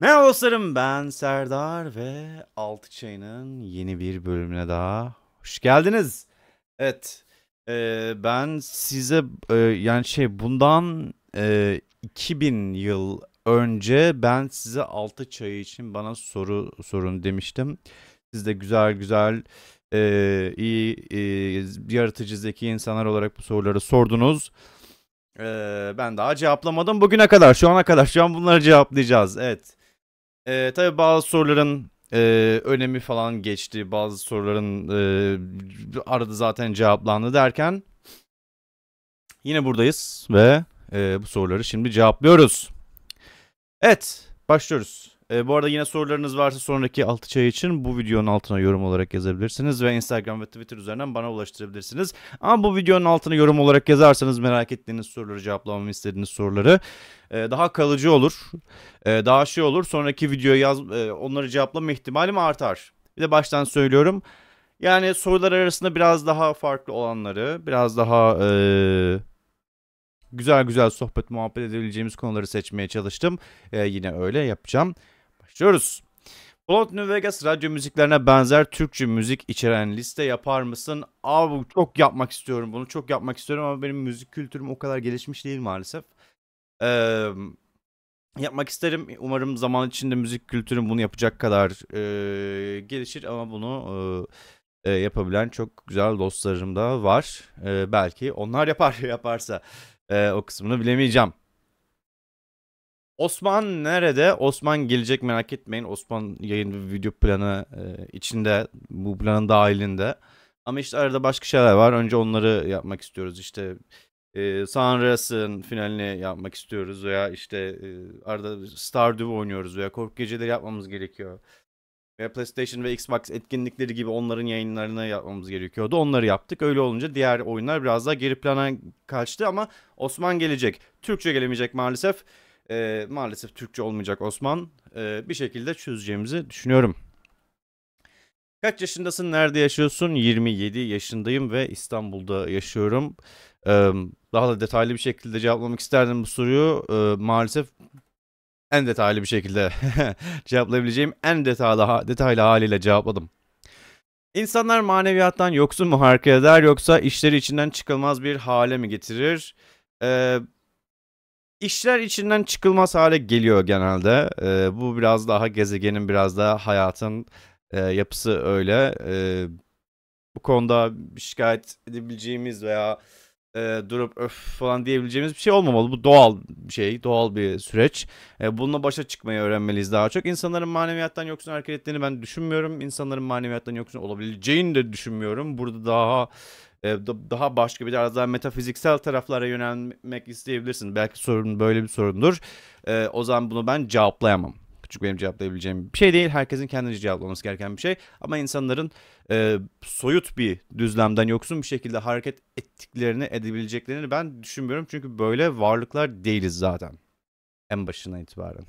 Merhaba dostlarım ben Serdar ve Altı Çay'ın yeni bir bölümüne daha hoş geldiniz. Evet e, ben size e, yani şey bundan e, 2000 yıl önce ben size Altı Çayı için bana soru sorun demiştim. Siz de güzel güzel e, iyi e, yaratıcı zeki insanlar olarak bu soruları sordunuz. Ee, ben daha cevaplamadım bugüne kadar şu ana kadar şu an bunları cevaplayacağız evet ee, tabii bazı soruların e, önemi falan geçti. Bazı soruların e, arada zaten cevaplandı derken yine buradayız ve e, bu soruları şimdi cevaplıyoruz. Evet başlıyoruz. E, bu arada yine sorularınız varsa sonraki altı çay için bu videonun altına yorum olarak yazabilirsiniz ve Instagram ve Twitter üzerinden bana ulaştırabilirsiniz. Ama bu videonun altına yorum olarak yazarsanız merak ettiğiniz soruları cevaplamamı istediğiniz soruları e, daha kalıcı olur. E, daha şey olur. Sonraki videoya yaz e, onları cevaplama ihtimalim artar. Bir de baştan söylüyorum. Yani sorular arasında biraz daha farklı olanları, biraz daha e, güzel güzel sohbet muhabbet edebileceğimiz konuları seçmeye çalıştım. E, yine öyle yapacağım başlıyoruz. Blood New Vegas radyo müziklerine benzer Türkçe müzik içeren liste yapar mısın? Abi çok yapmak istiyorum bunu çok yapmak istiyorum ama benim müzik kültürüm o kadar gelişmiş değil maalesef. Ee, yapmak isterim. Umarım zaman içinde müzik kültürüm bunu yapacak kadar e, gelişir ama bunu e, yapabilen çok güzel dostlarım da var. E, belki onlar yapar yaparsa e, o kısmını bilemeyeceğim. Osman nerede? Osman gelecek merak etmeyin. Osman yayın ve video planı e, içinde, bu planın dahilinde. Ama işte arada başka şeyler var. Önce onları yapmak istiyoruz. İşte e, San Andreas'ın finalini yapmak istiyoruz veya işte e, arada Stardew oynuyoruz veya korku geceleri yapmamız gerekiyor. Veya PlayStation ve Xbox etkinlikleri gibi onların yayınlarını yapmamız gerekiyordu. Onları yaptık. Öyle olunca diğer oyunlar biraz daha geri plana kaçtı ama Osman gelecek. Türkçe gelemeyecek maalesef e, maalesef Türkçe olmayacak Osman e, bir şekilde çözeceğimizi düşünüyorum. Kaç yaşındasın? Nerede yaşıyorsun? 27 yaşındayım ve İstanbul'da yaşıyorum. Ee, daha da detaylı bir şekilde cevaplamak isterdim bu soruyu. Ee, maalesef en detaylı bir şekilde cevaplayabileceğim en detaylı detaylı haliyle cevapladım. İnsanlar maneviyattan yoksun mu hareket eder yoksa işleri içinden çıkılmaz bir hale mi getirir? Ee, İşler içinden çıkılmaz hale geliyor genelde. Ee, bu biraz daha gezegenin, biraz daha hayatın e, yapısı öyle. E, bu konuda şikayet edebileceğimiz veya e, durup öf falan diyebileceğimiz bir şey olmamalı. Bu doğal bir şey, doğal bir süreç. E, bununla başa çıkmayı öğrenmeliyiz daha çok. İnsanların maneviyattan yoksun hareket ettiğini ben düşünmüyorum. İnsanların maneviyattan yoksun olabileceğini de düşünmüyorum. Burada daha daha başka biraz daha metafiziksel taraflara yönelmek isteyebilirsin. Belki sorun böyle bir sorundur. O zaman bunu ben cevaplayamam. Küçük benim cevaplayabileceğim bir şey değil. Herkesin kendince cevaplaması gereken bir şey. Ama insanların e, soyut bir düzlemden yoksun bir şekilde hareket ettiklerini, edebileceklerini ben düşünmüyorum. Çünkü böyle varlıklar değiliz zaten. En başından itibaren.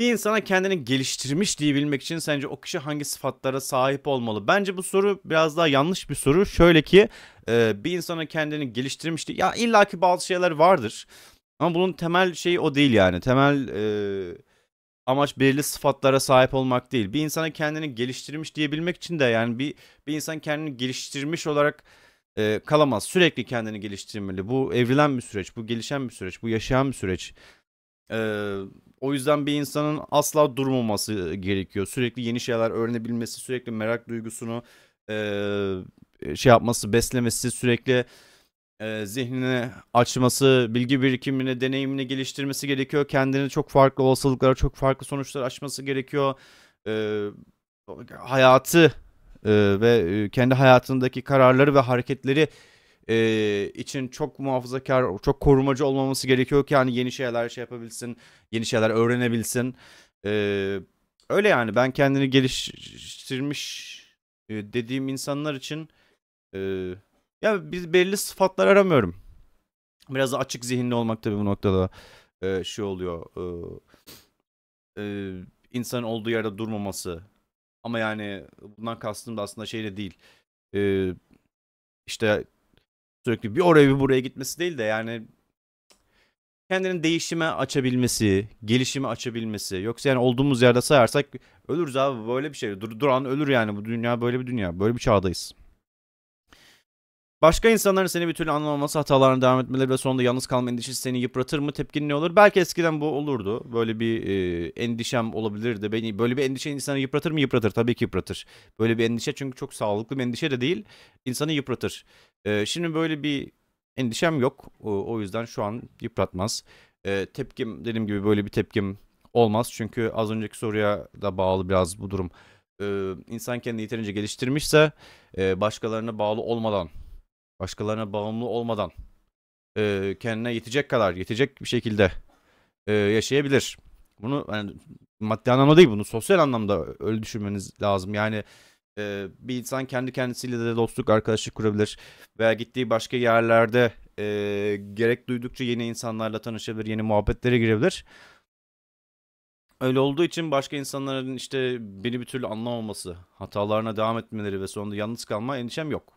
Bir insana kendini geliştirmiş diyebilmek için sence o kişi hangi sıfatlara sahip olmalı? Bence bu soru biraz daha yanlış bir soru. Şöyle ki e, bir insana kendini geliştirmiş diye... Ya illaki bazı şeyler vardır. Ama bunun temel şeyi o değil yani. Temel e, amaç belirli sıfatlara sahip olmak değil. Bir insana kendini geliştirmiş diyebilmek için de yani bir, bir insan kendini geliştirmiş olarak e, kalamaz. Sürekli kendini geliştirmeli. Bu evrilen bir süreç, bu gelişen bir süreç, bu yaşayan bir süreç. Ee, o yüzden bir insanın asla durmaması gerekiyor. Sürekli yeni şeyler öğrenebilmesi, sürekli merak duygusunu e, şey yapması, beslemesi, sürekli e, zihnini açması, bilgi birikimini, deneyimini geliştirmesi gerekiyor. Kendini çok farklı olasılıklara, çok farklı sonuçlar açması gerekiyor. E, hayatı e, ve e, kendi hayatındaki kararları ve hareketleri e, için çok muhafazakar, çok korumacı olmaması gerekiyor ki hani yeni şeyler şey yapabilsin, yeni şeyler öğrenebilsin. E, öyle yani ben kendini geliştirmiş e, dediğim insanlar için e, ya biz belli sıfatlar aramıyorum. Biraz açık zihinli olmak tabii bu noktada e, şey oluyor. E, e, insan olduğu yerde durmaması. Ama yani bundan kastım da aslında şeyle değil. E, işte Sürekli bir oraya bir buraya gitmesi değil de yani kendinin değişime açabilmesi, gelişime açabilmesi. Yoksa yani olduğumuz yerde sayarsak ölürüz abi böyle bir şey. Dur, duran ölür yani bu dünya böyle bir dünya. Böyle bir çağdayız. Başka insanların seni bir türlü anlamaması, hatalarına devam etmeleri ve sonunda yalnız kalma endişesi seni yıpratır mı? Tepkin ne olur? Belki eskiden bu olurdu. Böyle bir e, endişem olabilirdi. Beni böyle bir endişe insanı yıpratır mı? Yıpratır. Tabii ki yıpratır. Böyle bir endişe çünkü çok sağlıklı bir endişe de değil. İnsanı yıpratır. E, şimdi böyle bir endişem yok. O, o yüzden şu an yıpratmaz. E, tepkim dediğim gibi böyle bir tepkim olmaz. Çünkü az önceki soruya da bağlı biraz bu durum. E, insan kendini yeterince geliştirmişse e, başkalarına bağlı olmadan, başkalarına bağımlı olmadan e, kendine yetecek kadar, yetecek bir şekilde e, yaşayabilir. Bunu yani maddi anlamda değil bunu sosyal anlamda öyle düşünmeniz lazım. Yani e, bir insan kendi kendisiyle de dostluk, arkadaşlık kurabilir. Veya gittiği başka yerlerde e, gerek duydukça yeni insanlarla tanışabilir, yeni muhabbetlere girebilir. Öyle olduğu için başka insanların işte beni bir türlü anlamaması, hatalarına devam etmeleri ve sonunda yalnız kalma endişem yok.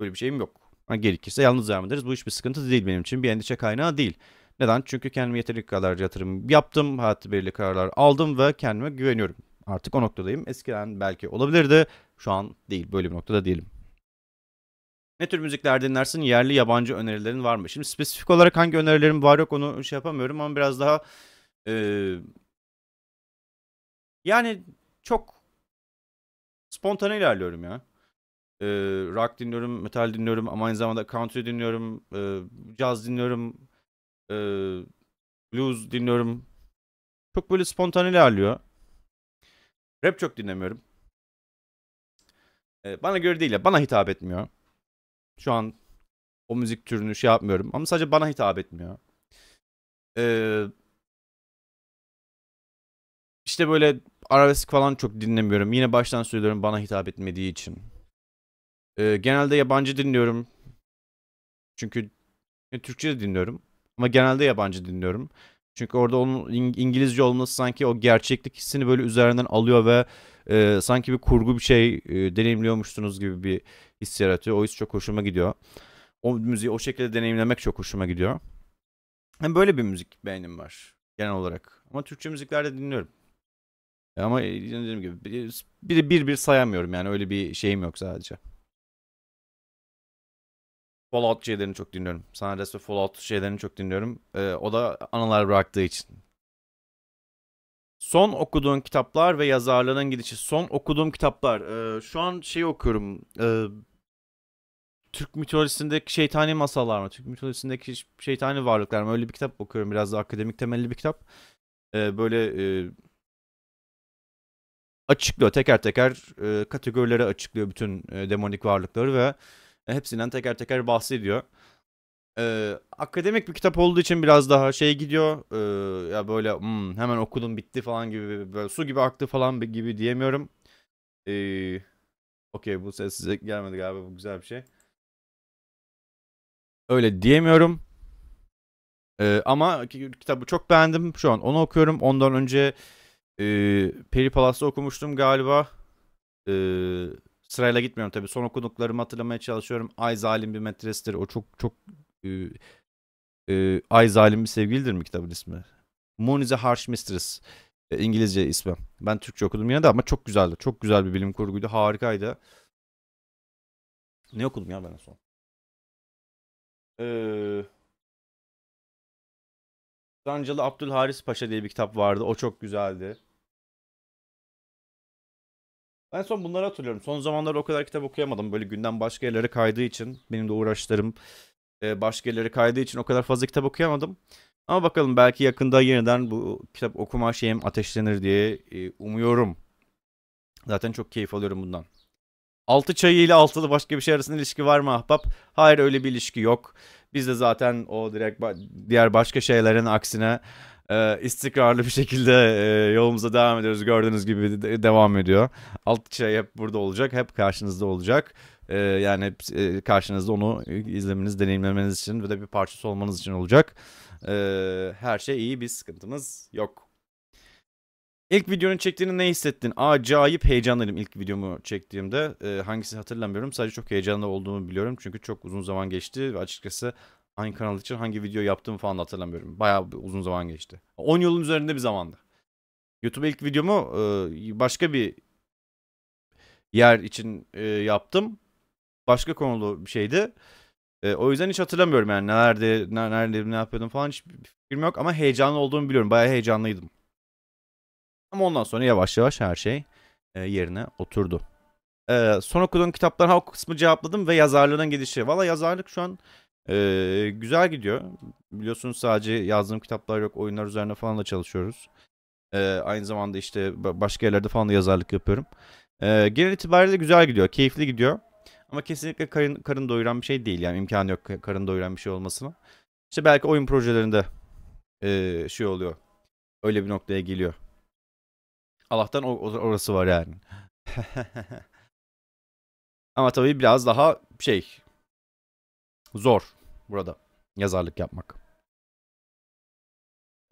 Böyle bir şeyim yok. Ha, gerekirse yalnız devam ederiz. Bu hiçbir sıkıntı değil benim için. Bir endişe kaynağı değil. Neden? Çünkü kendime yeteri kadar yatırım yaptım. Hayatı belirli kararlar aldım ve kendime güveniyorum. Artık o noktadayım. Eskiden belki olabilirdi. Şu an değil. Böyle bir noktada değilim. Ne tür müzikler dinlersin? Yerli yabancı önerilerin var mı? Şimdi spesifik olarak hangi önerilerim var yok onu şey yapamıyorum ama biraz daha e, yani çok spontane ilerliyorum ya. E, rock dinliyorum, metal dinliyorum ama aynı zamanda country dinliyorum, e, caz dinliyorum, e, blues dinliyorum. Çok böyle spontane ilerliyor. Rap çok dinlemiyorum. Ee, bana göre değil ya. Bana hitap etmiyor. Şu an o müzik türünü şey yapmıyorum. Ama sadece bana hitap etmiyor. Ee, işte böyle arabesk falan çok dinlemiyorum. Yine baştan söylüyorum bana hitap etmediği için. Ee, genelde yabancı dinliyorum. Çünkü e, Türkçe de dinliyorum. Ama genelde yabancı dinliyorum. Çünkü orada onun İngilizce olması sanki o gerçeklik hissini böyle üzerinden alıyor ve e, sanki bir kurgu bir şey e, deneyimliyormuşsunuz gibi bir his yaratıyor. O his çok hoşuma gidiyor. O müziği o şekilde deneyimlemek çok hoşuma gidiyor. Hem böyle bir müzik beğenim var genel olarak. Ama Türkçe müziklerde dinliyorum. E, ama e, dediğim gibi bir, bir bir sayamıyorum yani öyle bir şeyim yok sadece. Fallout şeylerini çok dinliyorum. Sanades ve Fallout şeylerini çok dinliyorum. Ee, o da anılar bıraktığı için. Son okuduğun kitaplar ve yazarların gidişi. Son okuduğum kitaplar. Ee, şu an şey okuyorum. Ee, Türk mitolojisindeki şeytani masallar mı? Türk mitolojisindeki şeytani varlıklar mı? Öyle bir kitap okuyorum. Biraz da akademik temelli bir kitap. Ee, böyle e, açıklıyor. Teker teker e, kategorilere açıklıyor bütün e, demonik varlıkları ve Hepsinden teker teker bahsediyor. Ee, akademik bir kitap olduğu için biraz daha şey gidiyor. Ee, ya böyle hmm, hemen okudum bitti falan gibi böyle su gibi aktı falan gibi diyemiyorum. Ee, Okey bu ses size gelmedi galiba bu güzel bir şey. Öyle diyemiyorum. Ee, ama kitabı çok beğendim. Şu an onu okuyorum. Ondan önce e, Peri Palas'ta okumuştum galiba. Ee, sırayla gitmiyorum tabii. Son okuduklarımı hatırlamaya çalışıyorum. Ay Zalim Bir Metrestir. O çok çok e, e, Ay Zalim Bir Sevgilidir mi kitabın ismi? Moon is a Harsh Mistress. E, İngilizce ismi. Ben Türkçe okudum yine de ama çok güzeldi. Çok güzel bir bilim kurguydu. Harikaydı. Ne okudum ya ben en son? Ee, Sancılı Abdülharis Paşa diye bir kitap vardı. O çok güzeldi. En son bunları hatırlıyorum. Son zamanlarda o kadar kitap okuyamadım. Böyle günden başka yerlere kaydığı için. Benim de uğraşlarım e, başka yerlere kaydığı için o kadar fazla kitap okuyamadım. Ama bakalım belki yakında yeniden bu kitap okuma şeyim ateşlenir diye e, umuyorum. Zaten çok keyif alıyorum bundan. Altı çayı ile altılı başka bir şey arasında ilişki var mı ahbap? Hayır öyle bir ilişki yok. Biz de zaten o direkt diğer başka şeylerin aksine e, istikrarlı bir şekilde e, yolumuza devam ediyoruz. Gördüğünüz gibi de, devam ediyor. Alt şey hep burada olacak, hep karşınızda olacak. E, yani hep e, karşınızda onu izlemeniz, deneyimlemeniz için ve de bir parçası olmanız için olacak. E, her şey iyi, bir sıkıntımız yok. İlk videonu çektiğini ne hissettin? Acayip heyecanlıydım ilk videomu çektiğimde. E, hangisini hatırlamıyorum. Sadece çok heyecanlı olduğumu biliyorum. Çünkü çok uzun zaman geçti ve açıkçası hangi kanal için hangi video yaptığımı falan da hatırlamıyorum. Bayağı uzun zaman geçti. 10 yılın üzerinde bir zamandı. YouTube ilk videomu e, başka bir yer için e, yaptım. Başka konulu bir şeydi. E, o yüzden hiç hatırlamıyorum yani nerede, nerede ne yapıyordum falan hiç fikrim yok. Ama heyecanlı olduğumu biliyorum. Bayağı heyecanlıydım. Ama ondan sonra yavaş yavaş her şey yerine oturdu. Son okuduğum kitaplar hak kısmı cevapladım ve yazarlığın gelişi. Valla yazarlık şu an ee, güzel gidiyor. Biliyorsunuz sadece yazdığım kitaplar yok. Oyunlar üzerine falan da çalışıyoruz. Ee, aynı zamanda işte başka yerlerde falan da yazarlık yapıyorum. Ee, genel itibariyle güzel gidiyor. Keyifli gidiyor. Ama kesinlikle karın, karın doyuran bir şey değil. Yani imkanı yok karın doyuran bir şey olmasına. İşte belki oyun projelerinde e, şey oluyor. Öyle bir noktaya geliyor. Allah'tan o, orası var yani. Ama tabii biraz daha şey zor burada yazarlık yapmak.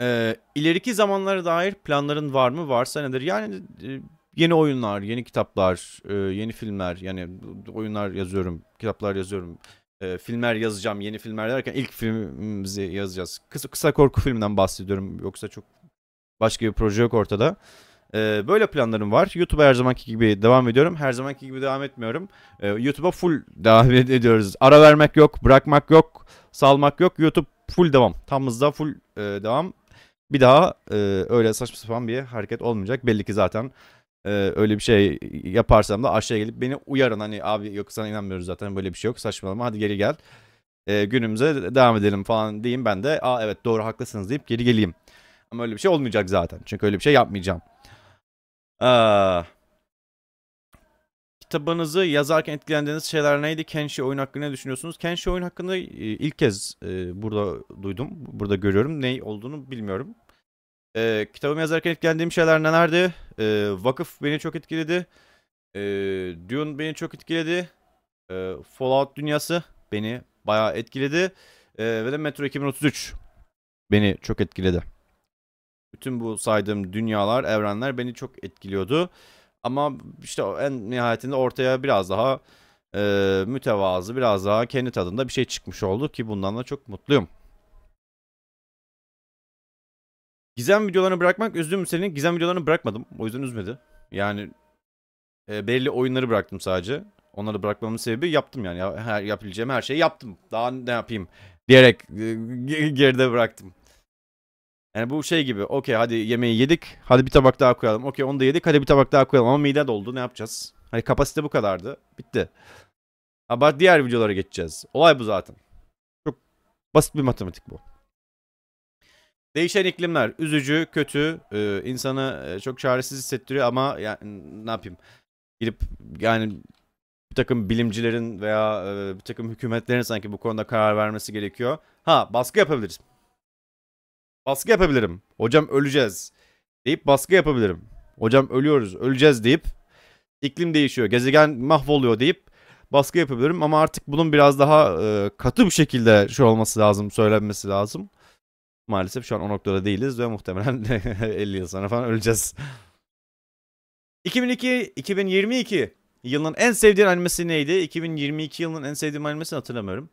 Ee, ileriki zamanlara dair planların var mı? Varsa nedir? Yani e, yeni oyunlar, yeni kitaplar, e, yeni filmler. Yani oyunlar yazıyorum, kitaplar yazıyorum. E, filmler yazacağım. Yeni filmler derken ilk filmimizi yazacağız. Kısa, kısa korku filminden bahsediyorum. Yoksa çok başka bir proje yok ortada. Ee, böyle planlarım var. YouTube'a her zamanki gibi devam ediyorum. Her zamanki gibi devam etmiyorum. Ee, YouTube'a full devam ediyoruz. Ara vermek yok, bırakmak yok, salmak yok. YouTube full devam. Tam hızda full e, devam. Bir daha e, öyle saçma sapan bir hareket olmayacak. Belli ki zaten e, öyle bir şey yaparsam da aşağıya gelip beni uyarın. Hani abi yok sana inanmıyoruz zaten böyle bir şey yok saçmalama hadi geri gel. günümüze devam edelim falan diyeyim ben de. Aa evet doğru haklısınız deyip geri geleyim. Ama öyle bir şey olmayacak zaten. Çünkü öyle bir şey yapmayacağım. Ee, kitabınızı yazarken etkilendiğiniz şeyler neydi? Kenshi oyun hakkında ne düşünüyorsunuz? Kenshi oyun hakkında e, ilk kez e, burada duydum. Burada görüyorum. Ne olduğunu bilmiyorum. E, kitabımı yazarken etkilendiğim şeyler nelerdi? E, vakıf beni çok etkiledi. E, Dune beni çok etkiledi. E, Fallout dünyası beni bayağı etkiledi. E, ve de Metro 2033 beni çok etkiledi. Bütün bu saydığım dünyalar, evrenler beni çok etkiliyordu. Ama işte en nihayetinde ortaya biraz daha e, mütevazı, biraz daha kendi tadında bir şey çıkmış oldu ki bundan da çok mutluyum. Gizem videolarını bırakmak üzdü senin. Gizem videolarını bırakmadım. O yüzden üzmedi. Yani e, belli oyunları bıraktım sadece. Onları bırakmamın sebebi yaptım yani. Her, yapabileceğim her şeyi yaptım. Daha ne yapayım diyerek e, geride bıraktım. Yani bu şey gibi okey hadi yemeği yedik hadi bir tabak daha koyalım. Okey onu da yedik hadi bir tabak daha koyalım ama mide doldu ne yapacağız? Hani kapasite bu kadardı bitti. Ama diğer videolara geçeceğiz. Olay bu zaten. Çok basit bir matematik bu. Değişen iklimler üzücü, kötü, e, insanı e, çok çaresiz hissettiriyor ama yani ne yapayım? Gidip yani bir takım bilimcilerin veya e, bir takım hükümetlerin sanki bu konuda karar vermesi gerekiyor. Ha baskı yapabiliriz baskı yapabilirim. Hocam öleceğiz deyip baskı yapabilirim. Hocam ölüyoruz, öleceğiz deyip iklim değişiyor, gezegen mahvoluyor deyip baskı yapabilirim ama artık bunun biraz daha e, katı bir şekilde şu olması lazım, söylenmesi lazım. Maalesef şu an o noktada değiliz ve muhtemelen 50 yıl sonra falan öleceğiz. 2002 2022 yılının en sevdiğin animesi neydi? 2022 yılının en sevdiğim animesini hatırlamıyorum.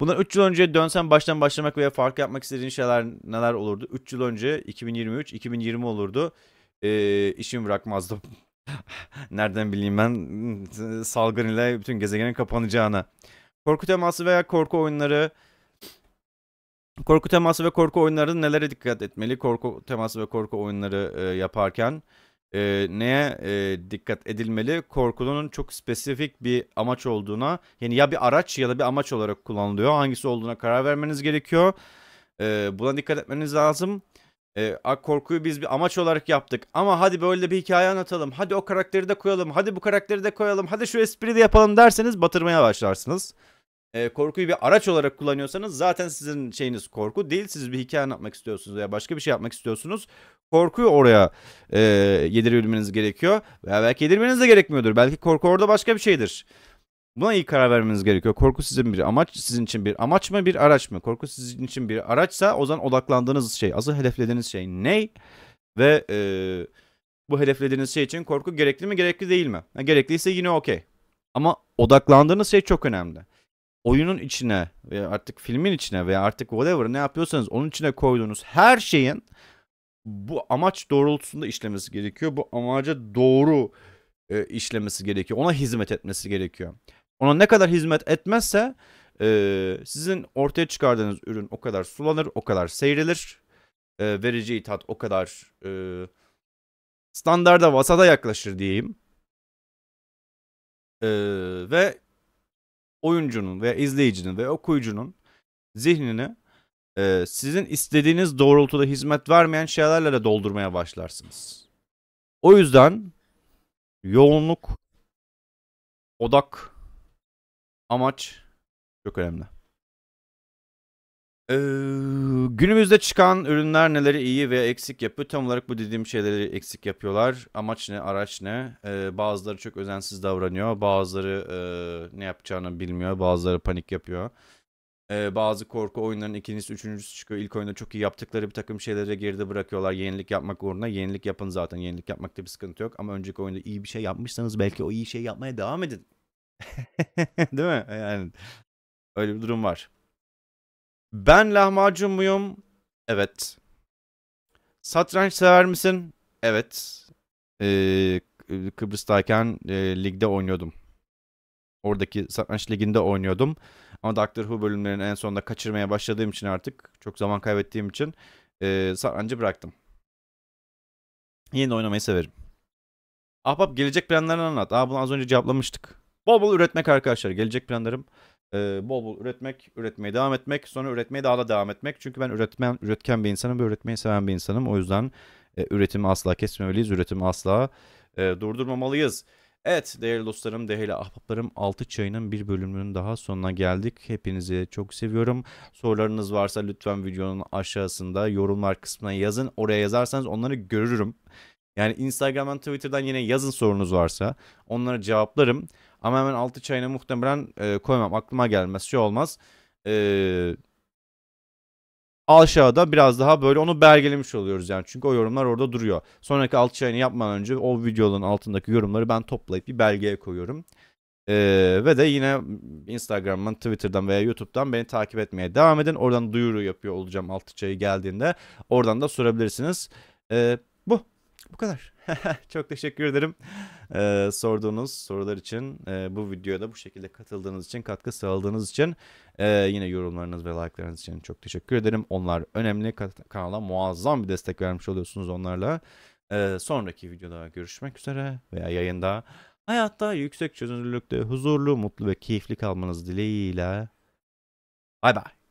Bundan 3 yıl önce dönsen baştan başlamak veya fark yapmak istediğin şeyler neler olurdu? 3 yıl önce 2023, 2020 olurdu. Ee, işimi bırakmazdım. Nereden bileyim ben salgın ile bütün gezegenin kapanacağına. Korku teması veya korku oyunları Korku teması ve korku oyunları nelere dikkat etmeli? Korku teması ve korku oyunları e, yaparken e, neye e, dikkat edilmeli? Korkulunun çok spesifik bir amaç olduğuna, yani ya bir araç ya da bir amaç olarak kullanılıyor. Hangisi olduğuna karar vermeniz gerekiyor. E, buna dikkat etmeniz lazım. E, korkuyu biz bir amaç olarak yaptık ama hadi böyle bir hikaye anlatalım. Hadi o karakteri de koyalım. Hadi bu karakteri de koyalım. Hadi şu espriyi de yapalım derseniz batırmaya başlarsınız e, korkuyu bir araç olarak kullanıyorsanız zaten sizin şeyiniz korku değil. Siz bir hikaye anlatmak istiyorsunuz veya başka bir şey yapmak istiyorsunuz. Korkuyu oraya e, yedirebilmeniz gerekiyor. Veya belki yedirmeniz de gerekmiyordur. Belki korku orada başka bir şeydir. Buna iyi karar vermeniz gerekiyor. Korku sizin bir amaç, sizin için bir amaç mı, bir araç mı? Korku sizin için bir araçsa o zaman odaklandığınız şey, asıl hedeflediğiniz şey ne? Ve e, bu hedeflediğiniz şey için korku gerekli mi, gerekli değil mi? Ha, gerekliyse yine okey. Ama odaklandığınız şey çok önemli oyunun içine veya artık filmin içine veya artık whatever ne yapıyorsanız onun içine koyduğunuz her şeyin bu amaç doğrultusunda işlemesi gerekiyor. Bu amaca doğru e, işlemesi gerekiyor. Ona hizmet etmesi gerekiyor. Ona ne kadar hizmet etmezse e, sizin ortaya çıkardığınız ürün o kadar sulanır, o kadar seyrilir. E, vereceği tat o kadar e, standarda vasada yaklaşır diyeyim. E, ve oyuncunun veya izleyicinin veya okuyucunun zihnini e, sizin istediğiniz doğrultuda hizmet vermeyen şeylerle de doldurmaya başlarsınız. O yüzden yoğunluk, odak, amaç çok önemli. Ee, günümüzde çıkan ürünler neleri iyi ve eksik yapıyor? Tam olarak bu dediğim şeyleri eksik yapıyorlar. Amaç ne, araç ne? Ee, bazıları çok özensiz davranıyor. Bazıları e, ne yapacağını bilmiyor. Bazıları panik yapıyor. Ee, bazı korku oyunların ikincisi, üçüncüsü çıkıyor. İlk oyunda çok iyi yaptıkları bir takım şeylere geride bırakıyorlar. Yenilik yapmak uğruna. Yenilik yapın zaten. Yenilik yapmakta bir sıkıntı yok. Ama önceki oyunda iyi bir şey yapmışsanız belki o iyi şeyi yapmaya devam edin. Değil mi? Yani öyle bir durum var. Ben lahmacun muyum? Evet. Satranç sever misin? Evet. Ee, Kıbrıs'tayken e, ligde oynuyordum. Oradaki satranç liginde oynuyordum. Ama Doctor Who bölümlerini en sonunda kaçırmaya başladığım için artık çok zaman kaybettiğim için e, satrancı bıraktım. Yine oynamayı severim. Ahbap gelecek planlarını anlat. Aa bunu az önce cevaplamıştık. Bol bol üretmek arkadaşlar. Gelecek planlarım e, bol bol üretmek, üretmeye devam etmek, sonra üretmeye daha da devam etmek. Çünkü ben üretmen, üretken bir insanım ve üretmeyi seven bir insanım. O yüzden e, üretimi asla kesmemeliyiz, üretimi asla e, durdurmamalıyız. Evet değerli dostlarım, değerli ahbaplarım 6 çayının bir bölümünün daha sonuna geldik. Hepinizi çok seviyorum. Sorularınız varsa lütfen videonun aşağısında yorumlar kısmına yazın. Oraya yazarsanız onları görürüm. Yani Instagram'dan Twitter'dan yine yazın sorunuz varsa onlara cevaplarım. Ama hemen altı çayına muhtemelen e, koymam. Aklıma gelmez. Şey olmaz. E, aşağıda biraz daha böyle onu belgelemiş oluyoruz yani. Çünkü o yorumlar orada duruyor. Sonraki altı çayını yapmadan önce o videonun altındaki yorumları ben toplayıp bir belgeye koyuyorum. Ee, ve de yine Instagram'dan, Twitter'dan veya YouTube'dan beni takip etmeye devam edin. Oradan duyuru yapıyor olacağım altı çayı geldiğinde. Oradan da sorabilirsiniz. Ee, bu kadar. Çok teşekkür ederim ee, sorduğunuz sorular için, e, bu videoda bu şekilde katıldığınız için, katkı sağladığınız için, e, yine yorumlarınız ve like'larınız için çok teşekkür ederim. Onlar önemli. Kanala muazzam bir destek vermiş oluyorsunuz onlarla. Ee, sonraki videoda görüşmek üzere veya yayında. Hayatta yüksek çözünürlükte huzurlu, mutlu ve keyifli kalmanız dileğiyle. Bay bay.